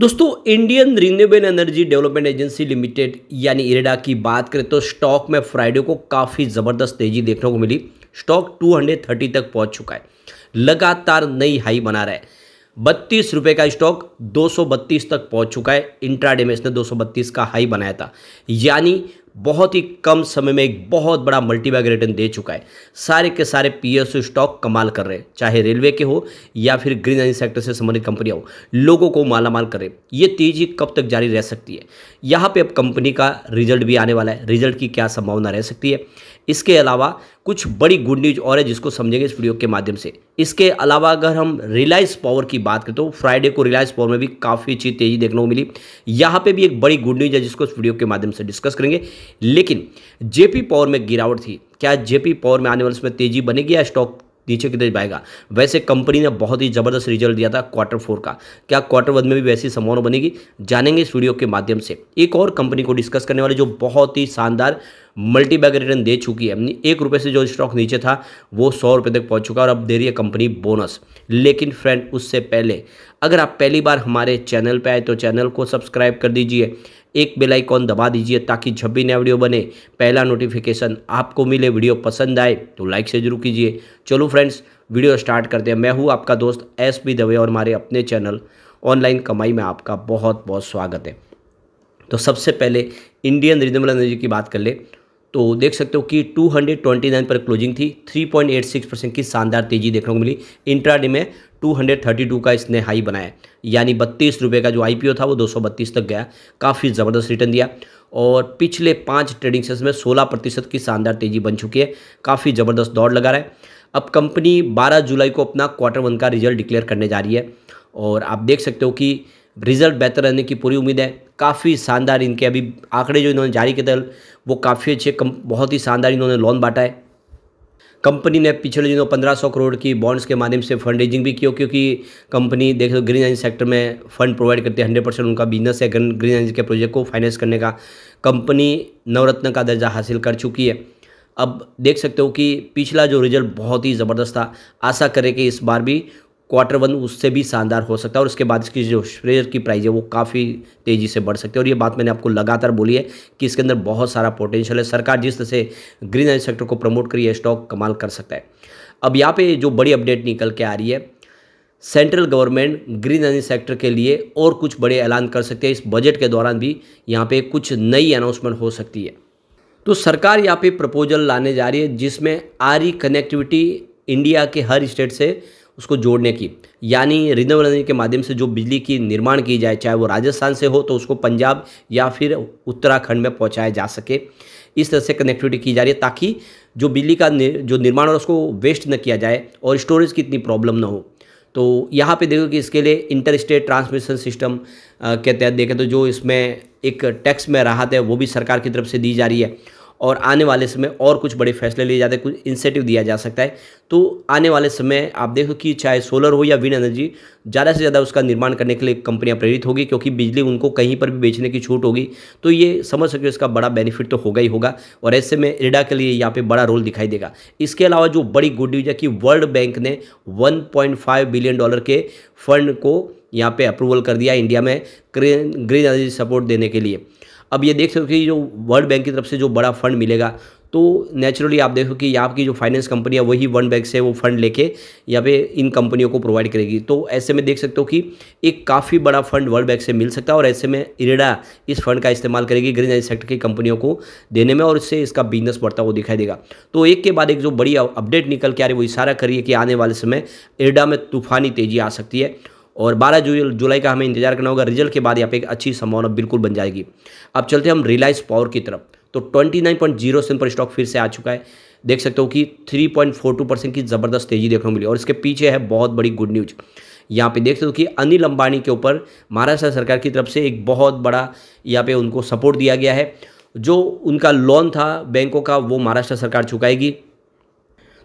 दोस्तों Indian renewable energy development agency limited यानी इरेडा की बात करें तो स्टॉक में फ्राइडे को काफ़ी ज़बरदस्त तेजी देखने को मिली स्टॉक 230 तक पहुंच चुका है लगातार नई हाई बना रहा है बत्तीस रुपये का स्टॉक 232 तक पहुंच चुका है इंट्राडे में इसने 232 का हाई बनाया था यानी बहुत ही कम समय में एक बहुत बड़ा मल्टीबैग रिटर्न दे चुका है सारे के सारे पीएसयू स्टॉक कमाल कर रहे हैं चाहे रेलवे के हो या फिर ग्रीन एनर्जी सेक्टर से संबंधित कंपनियां हो लोगों को माला माल कर रहे ये तेजी कब तक जारी रह सकती है यहाँ पे अब कंपनी का रिजल्ट भी आने वाला है रिजल्ट की क्या संभावना रह सकती है इसके अलावा कुछ बड़ी गुड न्यूज और है जिसको समझेंगे इस वीडियो के माध्यम से इसके अलावा अगर हम रिलायंस पावर की बात करें तो फ्राइडे को रिलायंस पावर में भी काफ़ी अच्छी तेजी देखने को मिली यहाँ पे भी एक बड़ी गुड न्यूज है जिसको इस वीडियो के माध्यम से डिस्कस करेंगे लेकिन जेपी पावर में गिरावट थी क्या जेपी पावर में आने वाले समय तेजी बनेगी या स्टॉक नीचे की तरफ जाएगा वैसे कंपनी ने बहुत ही ज़बरदस्त रिजल्ट दिया था क्वार्टर फोर का क्या क्वार्टर वन में भी वैसी संभावना बनेगी जानेंगे इस वीडियो के माध्यम से एक और कंपनी को डिस्कस करने वाले जो बहुत ही शानदार मल्टीबैग रिटर्न दे चुकी है एक रुपये से जो स्टॉक नीचे था वो सौ रुपये तक पहुंच चुका और अब दे रही है कंपनी बोनस लेकिन फ्रेंड उससे पहले अगर आप पहली बार हमारे चैनल पर आए तो चैनल को सब्सक्राइब कर दीजिए एक बेल आइकॉन दबा दीजिए ताकि जब भी नया वीडियो बने पहला नोटिफिकेशन आपको मिले वीडियो पसंद आए तो लाइक से जरूर कीजिए चलो फ्रेंड्स वीडियो स्टार्ट करते हैं मैं हूँ आपका दोस्त एस पी दवे और हमारे अपने चैनल ऑनलाइन कमाई में आपका बहुत बहुत स्वागत है तो सबसे पहले इंडियन रिजनेबल एनर्जी की बात कर ले तो देख सकते हो कि 229 पर क्लोजिंग थी 3.86 परसेंट की शानदार तेजी देखने को मिली इंट्रा में 232 का इसने हाई बनाया यानी बत्तीस रुपये का जो आईपीओ था वो 232 तक गया काफ़ी ज़बरदस्त रिटर्न दिया और पिछले पाँच ट्रेडिंग सेशन में 16 प्रतिशत की शानदार तेजी बन चुकी है काफ़ी ज़बरदस्त दौड़ लगा रहा है अब कंपनी बारह जुलाई को अपना क्वार्टर वन का रिजल्ट डिक्लेयर करने जा रही है और आप देख सकते हो कि रिजल्ट बेहतर रहने की पूरी उम्मीद है काफ़ी शानदार इनके अभी आंकड़े जो इन्होंने जारी किए थे वो काफ़ी अच्छे बहुत ही शानदार इन्होंने लोन बांटा है कंपनी ने पिछले दिनों सौ करोड़ की बॉन्ड्स के माध्यम से फंड रेजिंग भी किया क्योंकि कंपनी देख लो ग्रीन एनर्जी सेक्टर में फंड प्रोवाइड करती है हंड्रेड परसेंट उनका बिजनेस है ग्रीन एनर्जी के प्रोजेक्ट को फाइनेंस करने का कंपनी नवरत्न का दर्जा हासिल कर चुकी है अब देख सकते हो कि पिछला जो रिजल्ट बहुत ही ज़बरदस्त था आशा करें कि इस बार भी क्वार्टर वन उससे भी शानदार हो सकता है और उसके बाद इसकी जो शेयर की प्राइस है वो काफ़ी तेज़ी से बढ़ सकती है और ये बात मैंने आपको लगातार बोली है कि इसके अंदर बहुत सारा पोटेंशियल है सरकार जिस तरह से ग्रीन एनर्जी सेक्टर को प्रमोट करिए स्टॉक कमाल कर सकता है अब यहाँ पे जो बड़ी अपडेट निकल के आ रही है central government green energy sector के लिए और कुछ बड़े ऐलान कर सकते हैं इस बजट के दौरान भी यहाँ पर कुछ नई अनाउंसमेंट हो सकती है तो सरकार यहाँ पर प्रपोजल लाने जा रही है जिसमें आरी कनेक्टिविटी इंडिया के हर स्टेट से उसको जोड़ने की यानी रिनल एनर्जी के माध्यम से जो बिजली की निर्माण की जाए चाहे वो राजस्थान से हो तो उसको पंजाब या फिर उत्तराखंड में पहुंचाया जा सके इस तरह से कनेक्टिविटी की जा रही है ताकि जो बिजली का निर, जो निर्माण और उसको वेस्ट न किया जाए और स्टोरेज की इतनी प्रॉब्लम ना हो तो यहाँ पे देखो कि इसके लिए इंटर स्टेट ट्रांसमिशन सिस्टम के तहत देखें तो जो इसमें एक टैक्स में राहत है वो भी सरकार की तरफ से दी जा रही है और आने वाले समय और कुछ बड़े फैसले लिए जाते हैं कुछ इंसेंटिव दिया जा सकता है तो आने वाले समय आप देखो कि चाहे सोलर हो या विंड एनर्जी ज़्यादा से ज़्यादा उसका निर्माण करने के लिए कंपनियाँ प्रेरित होगी क्योंकि बिजली उनको कहीं पर भी बेचने की छूट होगी तो ये समझ सकते हो इसका बड़ा बेनिफिट तो होगा ही होगा और ऐसे में रेडा के लिए यहाँ पर बड़ा रोल दिखाई देगा इसके अलावा जो बड़ी गुड न्यूज है कि वर्ल्ड बैंक ने वन बिलियन डॉलर के फंड को यहाँ पर अप्रूवल कर दिया इंडिया में ग्रीन एनर्जी सपोर्ट देने के लिए अब ये देख सकते हो कि जो वर्ल्ड बैंक की तरफ से जो बड़ा फंड मिलेगा तो नेचुरली आप देखो कि आपकी जो फाइनेंस कंपनी है वही वन बैंक से वो फंड लेके यहाँ पे इन कंपनियों को प्रोवाइड करेगी तो ऐसे में देख सकते हो कि एक काफ़ी बड़ा फंड वर्ल्ड बैंक से मिल सकता है और ऐसे में इरेडा इस फंड का इस्तेमाल करेगी ग्रीन एनर्जी सेक्टर की कंपनियों को देने में और इससे इसका बिजनेस बढ़ता हुआ दिखाई देगा तो एक के बाद एक जो बड़ी अपडेट निकल के आ रही है वो इशारा करिए कि आने वाले समय इरेडा में तूफानी तेजी आ सकती है और 12 जु, जुलाई का हमें इंतजार करना होगा रिजल्ट के बाद यहाँ पे एक अच्छी संभावना बिल्कुल बन जाएगी अब चलते हैं हम रिलायंस पावर की तरफ तो twenty nine point zero seven पर स्टॉक फिर से आ चुका है देख सकते हो कि three point four two percent की ज़बरदस्त तेजी देखने को मिली और इसके पीछे है बहुत बड़ी गुड न्यूज़ यहाँ पे देख सकते हो कि अनिल अंबानी के ऊपर महाराष्ट्र सरकार की तरफ से एक बहुत बड़ा यहाँ पे उनको सपोर्ट दिया गया है जो उनका लोन था बैंकों का वो महाराष्ट्र सरकार चुकाएगी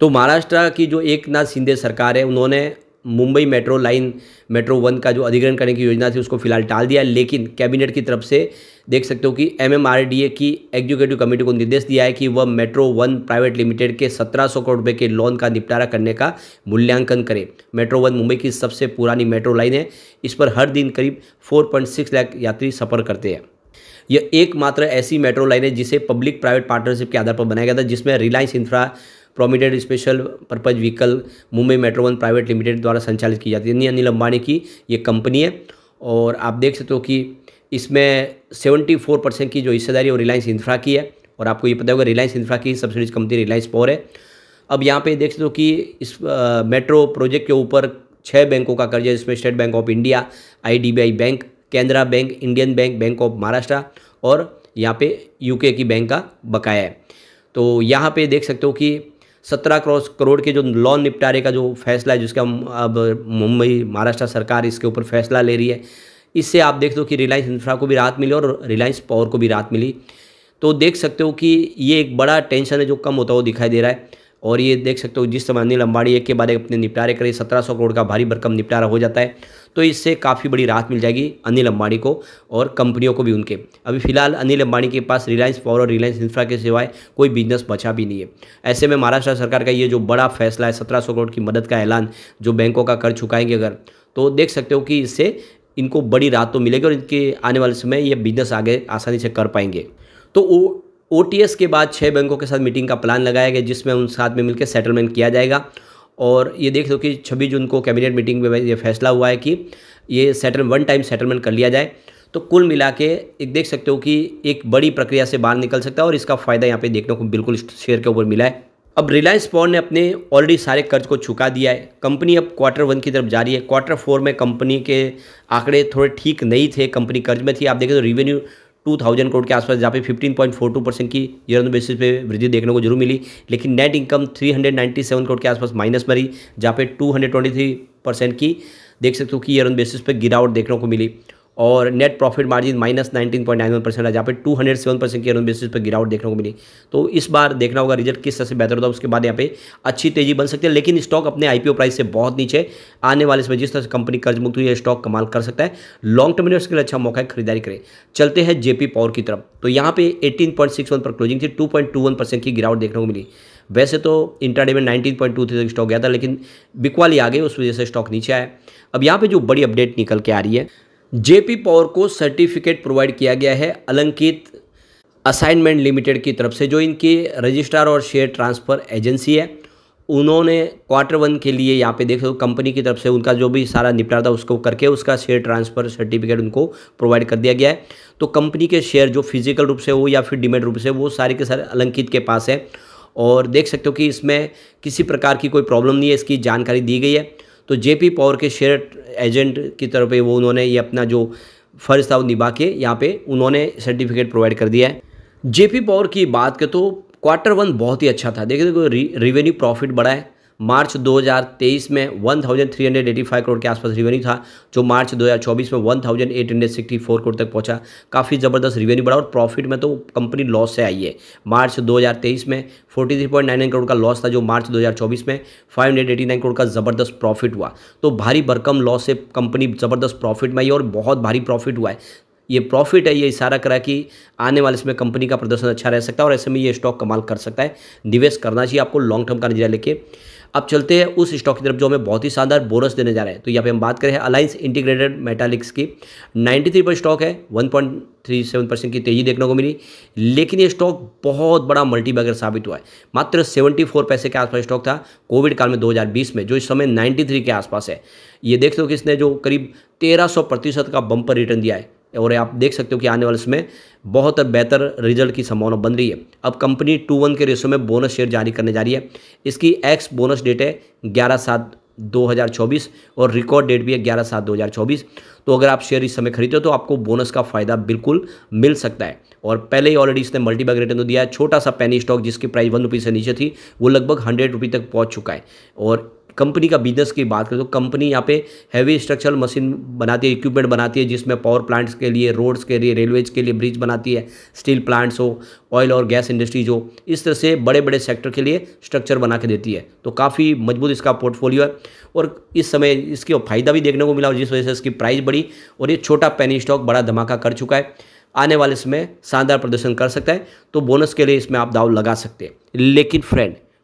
तो महाराष्ट्र की जो एक नाथ सिंधे सरकार है उन्होंने Mumbai metro line metro one का जो अधिग्रहण करने की योजना थी उसको फिलहाल टाल दिया है लेकिन कैबिनेट की तरफ से देख सकते हो कि एमएमआरडीए की एग्जीक्यूटिव कमेटी को निर्देश दिया है कि वह मेट्रो वन प्राइवेट लिमिटेड के 1700 करोड़ रुपए के लोन का निपटारा करने का मूल्यांकन करे मेट्रो वन मुंबई की सबसे पुरानी मेट्रो लाइन है इस पर हर दिन करीब फोर लाख यात्री सफ़र करते हैं यह एकमात्र ऐसी मेट्रो लाइन है जिसे पब्लिक प्राइवेट पार्टनरशिप के आधार पर बनाया गया था जिसमें Reliance Infra promoted special purpose vehicle Mumbai metro one private limited द्वारा संचालित की जाती है यानी अनिल अंबानी की ये कंपनी है और आप देख सकते हो कि इसमें सेवेंटी फोर परसेंट की जो हिस्सेदारी और रिलायंस इंफ्रा की है और आपको ये पता होगा रिलायंस इंफ्रा की सब्सिडीज कंपनी रिलायंस पावर है अब यहाँ पे देख सकते हो कि इस आ, मेट्रो प्रोजेक्ट के ऊपर छः बैंकों का कर्ज है जिसमें State Bank of India I bank केंद्रा bank Indian bank bank of Maharashtra और यहाँ पे यूके की बैंक का बकाया है तो यहाँ पे देख सकते हो कि सत्रह करोड़ करोड़ के जो लोन निपटारे का जो फैसला है जिसका अब मुंबई महाराष्ट्र सरकार इसके ऊपर फैसला ले रही है इससे आप देख दो कि रिलायंस इंफ्रा को भी राहत मिली और रिलायंस पावर को भी राहत मिली तो देख सकते हो कि ये एक बड़ा टेंशन है जो कम होता हुआ दिखाई दे रहा है और ये देख सकते हो जिस समय अनिल अंबाड़ी एक के बाद अपने निपटारे करे सत्रह सौ करोड़ का भारी भरकम निपटारा हो जाता है तो इससे काफ़ी बड़ी राहत मिल जाएगी अनिल अंबाणी को और कंपनियों को भी उनके अभी फिलहाल अनिल अंबाणी के पास रिलायंस पावर और रिलायंस इंफ्रा के सिवाय कोई बिजनेस बचा भी नहीं है ऐसे में महाराष्ट्र सरकार का ये जो बड़ा फैसला है सत्रह करोड़ की मदद का ऐलान जो बैंकों का कर चुकाएंगे अगर तो देख सकते हो कि इससे इनको बड़ी राहत तो मिलेगी और इनके आने वाले समय ये बिजनेस आगे आसानी से कर पाएंगे तो वो ओ के बाद छः बैंकों के साथ मीटिंग का प्लान लगाया गया जिसमें उन साथ में मिलकर सेटलमेंट किया जाएगा और ये देख लो कि छब्बीस जून को कैबिनेट मीटिंग में ये फैसला हुआ है कि ये सेटल वन टाइम सेटलमेंट कर लिया जाए तो कुल मिला के एक देख सकते हो कि एक बड़ी प्रक्रिया से बाहर निकल सकता है और इसका फ़ायदा यहाँ पे देखने को बिल्कुल शेयर के ऊपर मिला है अब रिलायंस पॉन ने अपने ऑलरेडी सारे कर्ज को चुका दिया है कंपनी अब क्वार्टर वन की तरफ जा रही है क्वार्टर फोर में कंपनी के आंकड़े थोड़े ठीक नहीं थे कंपनी कर्ज में थी आप देखें तो रिवेन्यू टू थाउजेंड करोड़ के आसपास जहाँ पे fifteen point four two percent की ईयर ऑन बेसिस पे वृद्धि देखने को जरूर मिली लेकिन net income three hundred ninety seven crore के आसपास माइनस में रही जहाँ पे two hundred twenty three percent की देख सकते हो कि ईयर ऑन बेसिस पे गिरावट देखने को मिली और net profit margin minus nineteen point nine one percent है जहाँ पर टू हंड्रेड सेवन परसेंट की बेसिस पर गिरावट देखने को मिली तो इस बार देखना होगा रिजल्ट किस तरह से बेहतर होता है उसके बाद यहाँ पे अच्छी तेजी बन सकती है लेकिन स्टॉक अपने आईपीओ प्राइस से बहुत नीचे आने वाले समय जिस तरह से कंपनी कर्ज मुक्त हुई है स्टॉक कमाल कर सकता है लॉन्ग टर्म इन्वेस्ट के लिए अच्छा मौका है खरीदारी करें चलते हैं जेपी पावर की तरफ तो यहाँ पे एटीन पर क्लोजिंग थी टू परसेंट की गिरावट देखने को मिली वैसे तो इंटरडे में 19.23 तक स्टॉक गया था लेकिन बिकवाली आ गई उस वजह से स्टॉक नीचे आया अब यहाँ पे जो बड़ी अपडेट निकल के आ रही है जेपी पॉवर को सर्टिफिकेट प्रोवाइड किया गया है अलंकित असाइनमेंट लिमिटेड की तरफ से जो इनकी रजिस्ट्रार और शेयर ट्रांसफ़र एजेंसी है उन्होंने क्वार्टर वन के लिए यहाँ पे देखो कंपनी की तरफ से उनका जो भी सारा निपटारा था उसको करके उसका शेयर ट्रांसफ़र सर्टिफिकेट उनको प्रोवाइड कर दिया गया है तो कंपनी के शेयर जो फिजिकल रूप से हो या फिर डिमेट रूप से वो सारे के सारे अलंकित के पास है और देख सकते हो कि इसमें किसी प्रकार की कोई प्रॉब्लम नहीं है इसकी जानकारी दी गई है तो जेपी पावर के शेयर एजेंट की तरफ वो उन्होंने ये अपना जो फ़र्ज था वो निभा के यहाँ पे उन्होंने सर्टिफिकेट प्रोवाइड कर दिया है जेपी पावर की बात करें तो क्वार्टर वन बहुत ही अच्छा था देखिए देखो रिवेन्यू प्रॉफिट बढ़ा है मार्च 2023 में 1385 करोड़ के आसपास रिवेन्यू था जो मार्च 2024 में 1864 करोड़ तक पहुंचा काफ़ी ज़बरदस्त रिवेन्यू बढ़ा और प्रॉफिट में तो कंपनी लॉस से आई है मार्च 2023 में 43.99 करोड़ का लॉस था जो मार्च 2024 में 589 करोड़ का ज़बरदस्त प्रॉफिट हुआ तो भारी भरकम लॉस से कंपनी ज़बरदस्त प्रॉफिट में आई और बहुत भारी प्रॉफिट हुआ है ये प्रॉफिट है ये इशारा करा कि आने वाले इसमें कंपनी का प्रदर्शन अच्छा रह सकता है और ऐसे में ये स्टॉक कमाल कर सकता है निवेश करना चाहिए आपको लॉन्ग टर्म का नजरिया लेके अब चलते हैं उस स्टॉक की तरफ जो हमें बहुत ही शानदार बोनस देने जा रहे हैं तो यहाँ पे हम बात करें अलायंस इंटीग्रेटेड मेटालिक्स की 93 पर स्टॉक है 1.37 परसेंट की तेजी देखने को मिली लेकिन ये स्टॉक बहुत बड़ा मल्टीबैगर साबित हुआ है मात्र 74 पैसे के आसपास स्टॉक था कोविड काल में 2020 में जो इस समय 93 के आसपास है ये देख लो कि इसने जो करीब सौ प्रतिशत का बम्पर रिटर्न दिया है और आप देख सकते हो कि आने वाले समय बहुत बेहतर रिजल्ट की संभावना बन रही है अब कंपनी टू वन के रेशो में बोनस शेयर जारी करने जा रही है इसकी एक्स बोनस डेट है ग्यारह सात 2024 और रिकॉर्ड डेट भी है ग्यारह सात 2024 तो अगर आप शेयर इस समय खरीदते हो तो आपको बोनस का फ़ायदा बिल्कुल मिल सकता है और पहले ही ऑलरेडी इसने मल्टीबैग रिटर्न तो दिया है छोटा सा पेनी स्टॉक जिसकी प्राइस वन रुपीज़ से नीचे थी वो लगभग हंड्रेड रुपी तक पहुंच चुका है और कंपनी का बिजनेस की बात करें तो कंपनी यहाँ पे हैवी स्ट्रक्चरल मशीन बनाती है इक्विपमेंट बनाती है जिसमें पावर प्लांट्स के लिए रोड्स के लिए रेलवेज के लिए ब्रिज बनाती है स्टील प्लांट्स हो ऑयल और गैस इंडस्ट्रीज हो इस तरह से बड़े बड़े सेक्टर के लिए स्ट्रक्चर बना के देती है तो काफ़ी मजबूत इसका पोर्टफोलियो है और इस समय इसके फायदा भी देखने को मिला जिस वजह से इसकी प्राइस बढ़ी और ये छोटा पेनी स्टॉक बड़ा धमाका कर चुका है आने वाले इसमें शानदार प्रदर्शन कर सकता है तो बोनस के लिए इसमें आप दाव लगा सकते हैं लेकिन फ्रेंड